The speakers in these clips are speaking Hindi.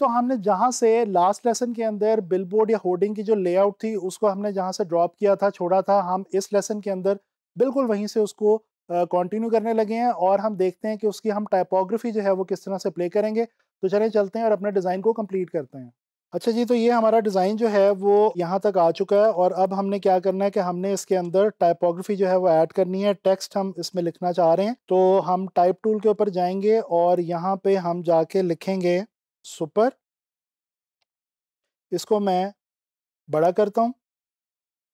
तो हमने जहाँ से लास्ट लेसन के अंदर बिलबोर्ड या होर्डिंग की जो लेआउट थी उसको हमने जहाँ से ड्रॉप किया था छोड़ा था हम इस लेसन के अंदर बिल्कुल वहीं से उसको कंटिन्यू करने लगे हैं और हम देखते हैं कि उसकी हम टाइपोग्राफी जो है वो किस तरह से प्ले करेंगे तो चले चलते हैं और अपने डिज़ाइन को कम्प्लीट करते हैं अच्छा जी तो ये हमारा डिज़ाइन जो है वो यहाँ तक आ चुका है और अब हमने क्या करना है कि हमने इसके अंदर टाइपोग्राफी जो है वो ऐड करनी है टेक्स्ट हम इसमें लिखना चाह रहे हैं तो हम टाइप टूल के ऊपर जाएंगे और यहाँ पे हम जाके लिखेंगे सुपर इसको मैं बड़ा करता हूँ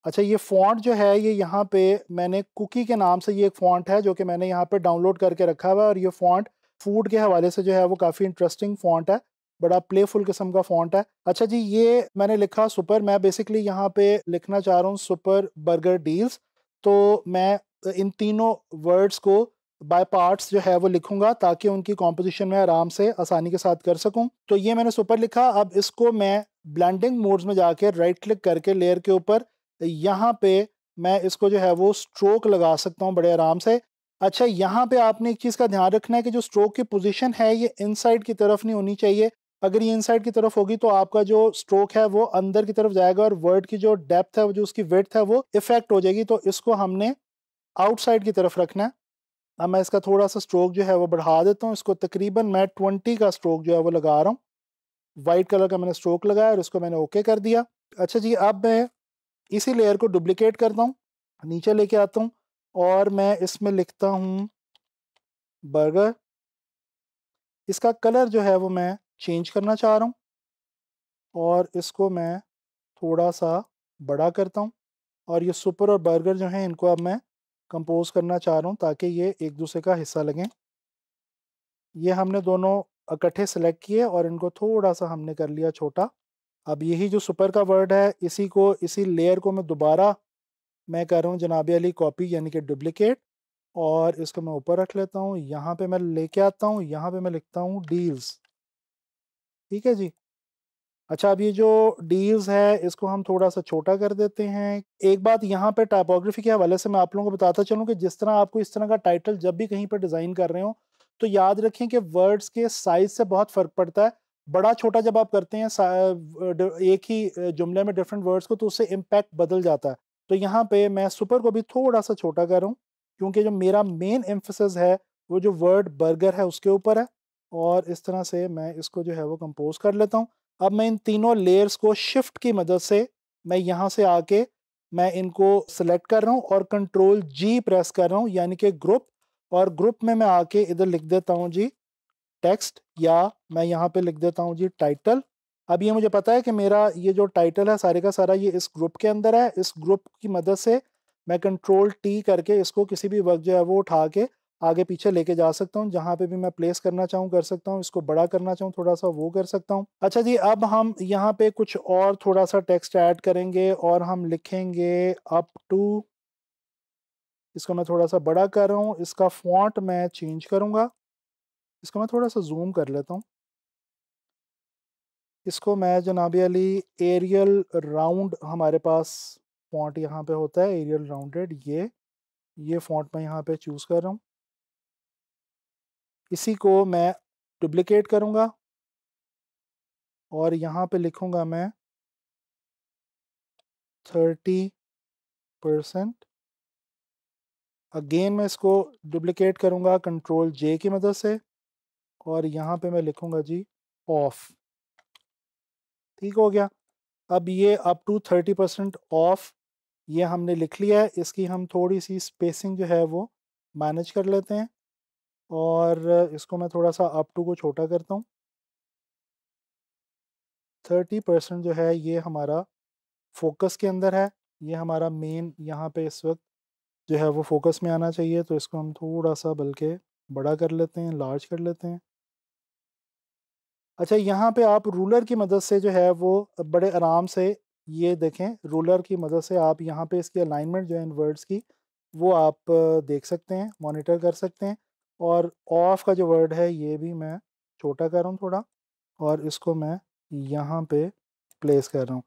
अच्छा ये फॉन्ट जो है ये यहाँ पे मैंने कुकी के नाम से ये एक फॉन्ट है जो कि मैंने यहाँ पे डाउनलोड करके रखा हुआ है और ये फॉन्ट फूड के हवाले से जो है वो काफ़ी इंटरेस्टिंग फॉन्ट है बड़ा प्लेफुल किस्म का फॉन्ट है अच्छा जी ये मैंने लिखा सुपर मैं बेसिकली यहाँ पे लिखना चाह रहा हूँ सुपर बर्गर डील्स तो मैं इन तीनों वर्ड्स को बाय पार्ट्स जो है वो लिखूंगा ताकि उनकी कॉम्पोजिशन में आराम से आसानी के साथ कर सकूं तो ये मैंने सुपर लिखा अब इसको मैं ब्लेंडिंग मोड्स में जाके राइट क्लिक करके लेयर के ऊपर यहाँ पे मैं इसको जो है वो स्ट्रोक लगा सकता हूँ बड़े आराम से अच्छा यहाँ पे आपने एक चीज़ का ध्यान रखना है कि जो स्ट्रोक की पोजिशन है ये इनसाइड की तरफ नहीं होनी चाहिए अगर ये इनसाइड की तरफ होगी तो आपका जो स्ट्रोक है वो अंदर की तरफ जाएगा और वर्ड की जो डेप्थ है जो उसकी वेथ है वो इफेक्ट हो जाएगी तो इसको हमने आउटसाइड की तरफ रखना है अब मैं इसका थोड़ा सा स्ट्रोक जो है वो बढ़ा देता हूँ इसको तकरीबन मैं ट्वेंटी का स्ट्रोक जो है वो लगा रहा हूँ वाइट कलर का मैंने स्ट्रोक लगाया और उसको मैंने ओके कर दिया अच्छा जी अब मैं इसी लेयर को डुप्लीकेट करता हूँ नीचे लेके आता हूँ और मैं इसमें लिखता हूँ बर्गर इसका कलर जो है वो मैं चेंज करना चाह रहा हूँ और इसको मैं थोड़ा सा बड़ा करता हूँ और ये सुपर और बर्गर जो हैं इनको अब मैं कंपोज करना चाह रहा हूँ ताकि ये एक दूसरे का हिस्सा लगें ये हमने दोनों इकट्ठे सेलेक्ट किए और इनको थोड़ा सा हमने कर लिया छोटा अब यही जो सुपर का वर्ड है इसी को इसी लेयर को मैं दोबारा मैं कर रहा हूँ जनाब अली कॉपी यानी कि डुप्लिकेट और इसको मैं ऊपर रख लेता हूँ यहाँ पे मैं लेके आता हूँ यहाँ पे मैं लिखता हूँ डील्स ठीक है जी अच्छा अब ये जो डील्स है इसको हम थोड़ा सा छोटा कर देते हैं एक बात यहाँ पे टाइपोग्राफी के हवाले से मैं आप लोगों को बताता चलूँ कि जिस तरह आपको इस तरह का टाइटल जब भी कहीं पर डिज़ाइन कर रहे हो तो याद रखें कि वर्ड्स के साइज से बहुत फ़र्क पड़ता है बड़ा छोटा जब आप करते हैं एक ही जुमले में डिफरेंट वर्ड्स को तो उससे इम्पैक्ट बदल जाता है तो यहाँ पे मैं सुपर को भी थोड़ा सा छोटा कर रहा हूँ क्योंकि जो मेरा मेन एम्फोसिस है वो जो वर्ड बर्गर है उसके ऊपर है और इस तरह से मैं इसको जो है वो कंपोज कर लेता हूँ अब मैं इन तीनों लेयर्स को शिफ्ट की मदद से मैं यहाँ से आके मैं इनको सेलेक्ट कर रहा हूँ और कंट्रोल जी प्रेस कर रहा हूँ यानी कि ग्रुप और ग्रुप में मैं आके इधर लिख देता हूँ जी टेक्स्ट या मैं यहाँ पे लिख देता हूँ जी टाइटल अब ये मुझे पता है कि मेरा ये जो टाइटल है सारे का सारा ये इस ग्रुप के अंदर है इस ग्रुप की मदद से मैं कंट्रोल टी करके इसको किसी भी वक्त जो है वो उठा के आगे पीछे लेके जा सकता हूँ जहाँ पे भी मैं प्लेस करना चाहूँ कर सकता हूँ इसको बड़ा करना चाहूँ थोड़ा सा वो कर सकता हूँ अच्छा जी अब हम यहाँ पे कुछ और थोड़ा सा टेक्स्ट ऐड करेंगे और हम लिखेंगे अप टू इसको मैं थोड़ा सा बड़ा कर रहा हूँ इसका फॉन्ट मैं चेंज करूँगा इसको मैं थोड़ा सा जूम कर लेता हूँ इसको मैं जनाब अली एरियल राउंड हमारे पास फॉन्ट यहाँ पे होता है एरियल राउंडेड ये ये फॉन्ट मैं यहाँ पे चूज़ कर रहा हूँ इसी को मैं डुप्लिकेट करूँगा और यहाँ पे लिखूँगा मैं थर्टी परसेंट अगेन मैं इसको डुप्लिकेट करूँगा कंट्रोल जे की मदद से और यहाँ पे मैं लिखूँगा जी ऑफ ठीक हो गया अब ये up to thirty percent off ये हमने लिख लिया है इसकी हम थोड़ी सी स्पेसिंग जो है वो मैनेज कर लेते हैं और इसको मैं थोड़ा सा अप टू को छोटा करता हूँ थर्टी परसेंट जो है ये हमारा फोकस के अंदर है ये हमारा मेन यहाँ पे इस वक्त जो है वो फोकस में आना चाहिए तो इसको हम थोड़ा सा बल्कि बड़ा कर लेते हैं लार्ज कर लेते हैं अच्छा यहाँ पे आप रूलर की मदद से जो है वो बड़े आराम से ये देखें रूलर की मदद से आप यहाँ पे इसकी अलाइनमेंट जो है इन वर्ड्स की वो आप देख सकते हैं मॉनिटर कर सकते हैं और ऑफ का जो वर्ड है ये भी मैं छोटा कर रहा हूँ थोड़ा और इसको मैं यहाँ पे प्लेस कर रहा हूँ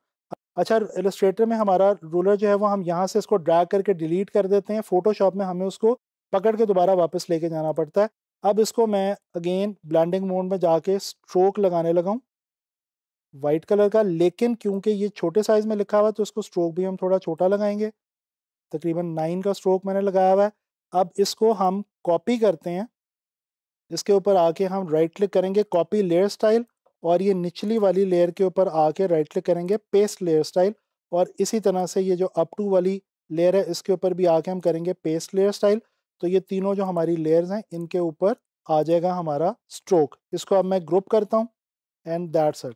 अच्छा एलस्ट्रेटर में हमारा रूलर जो है वो हम यहाँ से इसको ड्रैग करके डिलीट कर देते हैं फोटोशॉप में हमें उसको पकड़ के दोबारा वापस लेके जाना पड़ता है अब इसको मैं अगेन ब्लैंडिंग मोड में जाके स्ट्रोक लगाने लगाऊँ वाइट कलर का लेकिन क्योंकि ये छोटे साइज़ में लिखा हुआ है तो इसको स्ट्रोक भी हम थोड़ा छोटा लगाएंगे तकरीबन नाइन का स्ट्रोक मैंने लगाया हुआ है अब इसको हम कॉपी करते हैं इसके ऊपर आके हम राइट क्लिक करेंगे कॉपी लेयर स्टाइल और ये निचली वाली लेयर के ऊपर आके राइट क्लिक करेंगे पेस्ट लेयर स्टाइल और इसी तरह से ये जो अप टू वाली लेयर है इसके ऊपर भी आके हम करेंगे पेस्ट लेयर स्टाइल तो ये तीनों जो हमारी लेयर्स हैं इनके ऊपर आ जाएगा हमारा स्ट्रोक इसको अब मैं ग्रुप करता हूँ एंड दैट्स इट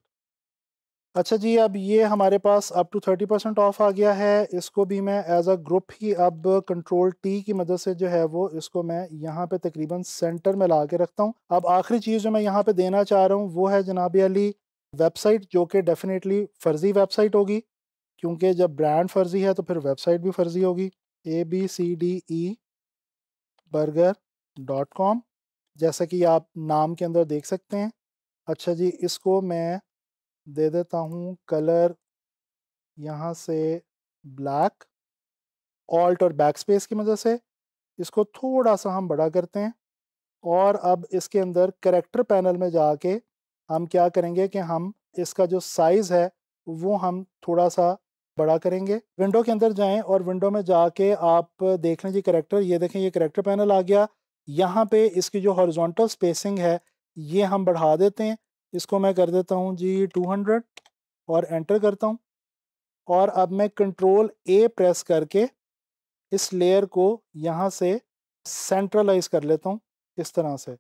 अच्छा जी अब ये हमारे पास up to thirty percent off आ गया है इसको भी मैं एज अ ग्रुप ही अब कंट्रोल टी की मदद से जो है वो इसको मैं यहाँ पे तकरीबन सेंटर में ला के रखता हूँ अब आखिरी चीज़ जो मैं यहाँ पे देना चाह रहा हूँ वो है जनाब अली वेबसाइट जो कि डेफिनेटली फ़र्ज़ी वेबसाइट होगी क्योंकि जब ब्रांड फ़र्ज़ी है तो फिर वेबसाइट भी फ़र्ज़ी होगी A B C D E burger dot com जैसा कि आप नाम के अंदर देख सकते हैं अच्छा जी इसको मैं दे देता हूँ कलर यहाँ से ब्लैक ऑल्ट और बैक स्पेस की मदद से इसको थोड़ा सा हम बड़ा करते हैं और अब इसके अंदर करेक्टर पैनल में जाके हम क्या करेंगे कि हम इसका जो साइज़ है वो हम थोड़ा सा बड़ा करेंगे विंडो के अंदर जाएं और विंडो में जाके आप देख लें जी करेक्टर ये देखें ये करेक्टर पैनल आ गया यहाँ पे इसकी जो हॉरिजॉन्टल स्पेसिंग है ये हम बढ़ा देते हैं इसको मैं कर देता हूँ जी 200 और एंटर करता हूँ और अब मैं कंट्रोल ए प्रेस करके इस लेयर को यहाँ से सेंट्रलाइज कर लेता हूँ इस तरह से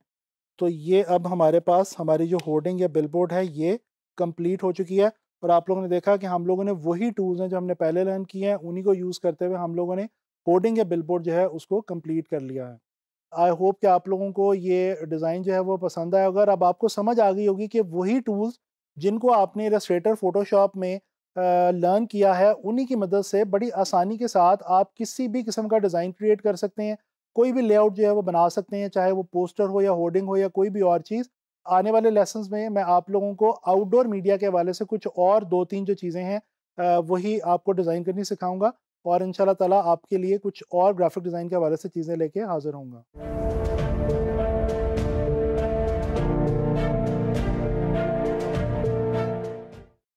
तो ये अब हमारे पास हमारी जो होर्डिंग या बिलबोर्ड है ये कंप्लीट हो चुकी है और आप लोगों ने देखा कि हम लोगों ने वही टूल्स हैं जो हमने पहले लर्न किए हैं उन्हीं को यूज़ करते हुए हम लोगों ने होर्डिंग या बिलबोर्ड जो है उसको कंप्लीट कर लिया है आई होप कि आप लोगों को ये डिज़ाइन जो है वो पसंद आया अगर अब आपको समझ आ गई होगी कि वही टूल्स जिनको आपने रेस्ट्रेटर फ़ोटोशॉप में लर्न किया है उन्हीं की मदद से बड़ी आसानी के साथ आप किसी भी किस्म का डिज़ाइन क्रिएट कर सकते हैं कोई भी लेआउट जो है वो बना सकते हैं चाहे वो पोस्टर हो या होर्डिंग हो या कोई भी और चीज़ आने वाले लेसन में मैं आप लोगों को आउटडोर मीडिया के हवाले से कुछ और दो तीन जो चीज़ें हैं वही आपको डिज़ाइन करनी सिखाऊंगा और इन ताला आपके लिए कुछ और ग्राफिक डिज़ाइन के हवाले से चीज़ें लेके हाजिर होंगे